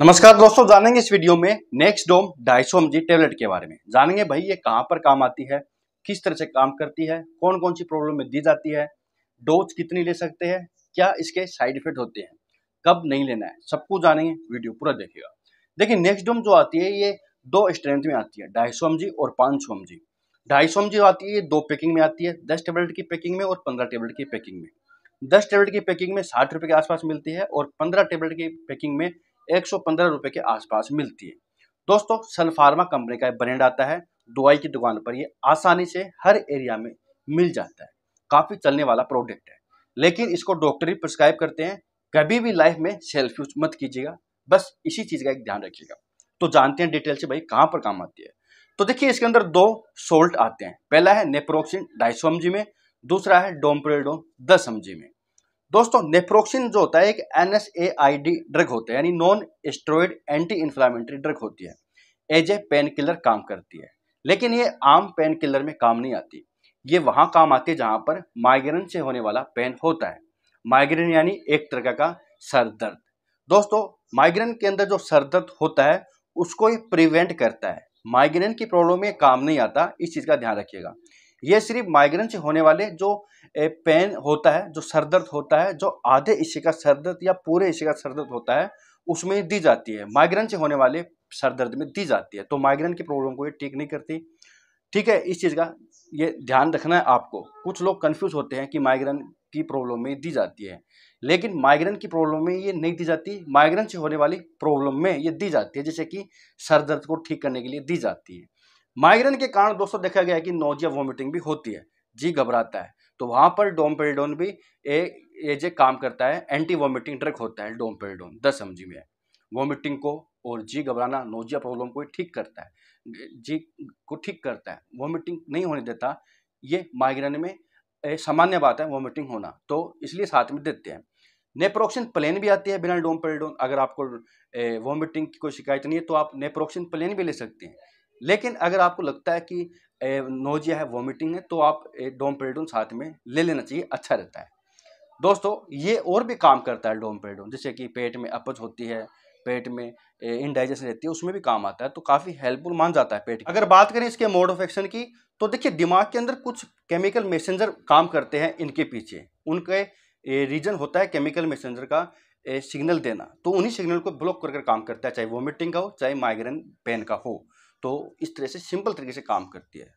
नमस्कार दोस्तों जानेंगे इस वीडियो में नेक्स्ट डोम डाइसोम जी टेबलेट के बारे में जानेंगे भाई ये कहाँ पर काम आती है किस तरह से काम करती है कौन कौन सी प्रॉब्लम में दी जाती है डोज कितनी ले सकते हैं क्या इसके साइड इफेक्ट होते हैं कब नहीं लेना है सब कुछ जानेंगे वीडियो पूरा देखिएगा देखिए नेक्स्ट डोम जो आती है ये दो स्ट्रेंथ में आती है डाइसोम जी और पांच सोम जी डाइसोम जी आती है ये दो पैकिंग में आती है दस टेबलेट की पैकिंग में और पंद्रह टेबलेट की पैकिंग में दस टेबलेट की पैकिंग में साठ रुपये के आसपास मिलती है और पंद्रह टेबलेट की पैकिंग में एक सौ के आसपास मिलती है दोस्तों सनफार्मा कंपनी का ब्रांड आता है दवाई की दुकान पर ये आसानी से हर एरिया में मिल जाता है काफ़ी चलने वाला प्रोडक्ट है लेकिन इसको डॉक्टर ही प्रिस्क्राइब करते हैं कभी भी लाइफ में सेल्फ यूज मत कीजिएगा बस इसी चीज़ का एक ध्यान रखिएगा तो जानते हैं डिटेल से भाई कहाँ पर काम आती है तो देखिए इसके अंदर दो सोल्ट आते हैं पहला है नेप्रोक्सिन ढाई सौ में दूसरा है डोमप्रेडो दस एम में दोस्तों नेफ्रोक्सिन जो होता है एक N S A I D drug होता है यानी non steroid anti inflammatory drug होती है एज ए पेन किलर काम करती है लेकिन ये आम पेन किलर में काम नहीं आती ये वहाँ काम आती है जहाँ पर माइग्रेन से होने वाला पेन होता है माइग्रेन यानी एक तरह का सर दर्द दोस्तों माइग्रेन के अंदर जो सर दर्द होता है उसको ये प्रिवेंट करता है माइग्रेन की प्रॉब्लम में काम नहीं आता इस चीज़ का ध्यान रखिएगा ये सिर्फ माइग्रेन से होने वाले जो पेन होता है जो सर दर्द होता है जो आधे हिस्से का सर दर्द या पूरे हिस्से का सर दर्द होता है उसमें दी जाती है माइग्रेन से होने वाले सर दर्द में दी जाती है तो माइग्रेन की प्रॉब्लम को ये ठीक नहीं करती ठीक है इस चीज़ का ये ध्यान रखना है आपको कुछ लोग कन्फ्यूज़ होते हैं कि माइग्रेन की प्रॉब्लम में दी जाती है लेकिन माइग्रेन की प्रॉब्लम में ये नहीं दी जाती माइग्रेन से होने वाली प्रॉब्लम में ये दी जाती है जैसे कि सर दर्द को ठीक करने के लिए दी जाती है माइग्रेन के कारण दोस्तों देखा गया है कि नोजिया वोमिटिंग भी होती है जी घबराता है तो वहाँ पर डोमपेरिडोन भी ए एज काम करता है एंटी वॉमिटिंग ड्रग होता है डोमपेरिडोन दस एम में वोमिटिंग को और जी घबराना नोजिया प्रॉब्लम को ठीक करता है जी को ठीक करता है वोमिटिंग नहीं होने देता ये माइग्रेन में सामान्य बात है वॉमिटिंग होना तो इसलिए साथ में देते हैं नेप्रोक्सिन प्लेन भी आती है बिना डोमपेरिडोन अगर आपको वोमिटिंग की कोई शिकायत नहीं है तो आप नेप्रोक्सिन प्लेन भी ले सकते हैं लेकिन अगर आपको लगता है कि नोजिया है वॉमिटिंग है तो आप पेडोन साथ में ले लेना चाहिए अच्छा रहता है दोस्तों ये और भी काम करता है डोमपेडोन जैसे कि पेट में अपच होती है पेट में इनडाइजेशन रहती है उसमें भी काम आता है तो काफ़ी हेल्पफुल मान जाता है पेट अगर बात करें इसके मोड ऑफ एक्शन की तो देखिए दिमाग के अंदर कुछ केमिकल मैसेंजर काम करते हैं इनके पीछे उनके रीजन होता है केमिकल मैसेंजर का सिग्नल देना तो उन्हीं सिग्नल को ब्लॉक कर काम करता है चाहे वोमिटिंग का हो चाहे माइग्रेन पेन का हो तो इस तरह से सिंपल तरीके से काम करती है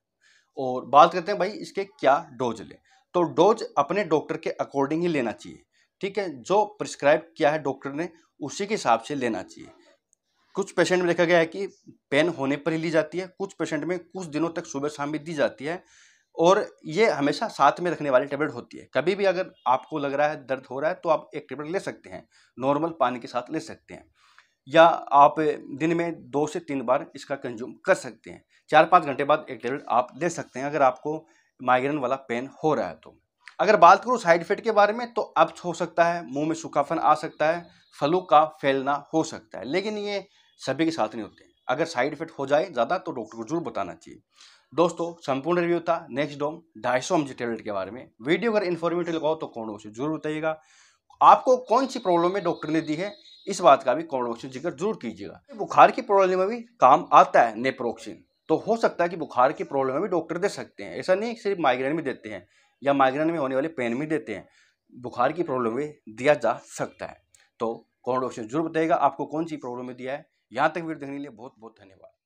और बात करते हैं भाई इसके क्या डोज लें तो डोज अपने डॉक्टर के अकॉर्डिंग ही लेना चाहिए ठीक है जो प्रिस्क्राइब किया है डॉक्टर ने उसी के हिसाब से लेना चाहिए कुछ पेशेंट में देखा गया है कि पेन होने पर ही ली जाती है कुछ पेशेंट में कुछ दिनों तक सुबह शाम भी दी जाती है और ये हमेशा साथ में रखने वाली टेबलेट होती है कभी भी अगर आपको लग रहा है दर्द हो रहा है तो आप एक टेबलेट ले सकते हैं नॉर्मल पानी के साथ ले सकते हैं या आप दिन में दो से तीन बार इसका कंज्यूम कर सकते हैं चार पाँच घंटे बाद एक टेबलेट आप ले सकते हैं अगर आपको माइग्रेन वाला पेन हो रहा है तो अगर बात करूँ साइड इफेक्ट के बारे में तो अब हो सकता है मुंह में सूखापन आ सकता है फलों का फैलना हो सकता है लेकिन ये सभी के साथ नहीं होते अगर साइड इफेक्ट हो जाए ज़्यादा तो डॉक्टर को जरूर बताना चाहिए दोस्तों संपूर्ण रिव्यू था नेक्स्ट डोम ढाई सौ टेबलेट के बारे में वीडियो अगर इन्फॉर्मेटिव लगाओ तो कौन उसे जरूर बताइएगा आपको कौन सी प्रॉब्लम है डॉक्टर ने दी है इस बात का भी कॉन्डोक्सिन जिक्र जरूर कीजिएगा बुखार की प्रॉब्लम में भी काम आता है नेप्रोक्सिन तो हो सकता है कि बुखार की प्रॉब्लम में भी डॉक्टर दे सकते हैं ऐसा नहीं सिर्फ माइग्रेन में देते हैं या माइग्रेन में होने वाले पेन में देते हैं बुखार की प्रॉब्लम में दिया जा सकता है तो कॉमेंट जरूर बताइएगा आपको कौन सी प्रॉब्लम में दिया है यहाँ तक वीडियो देखने के लिए बहुत बहुत धन्यवाद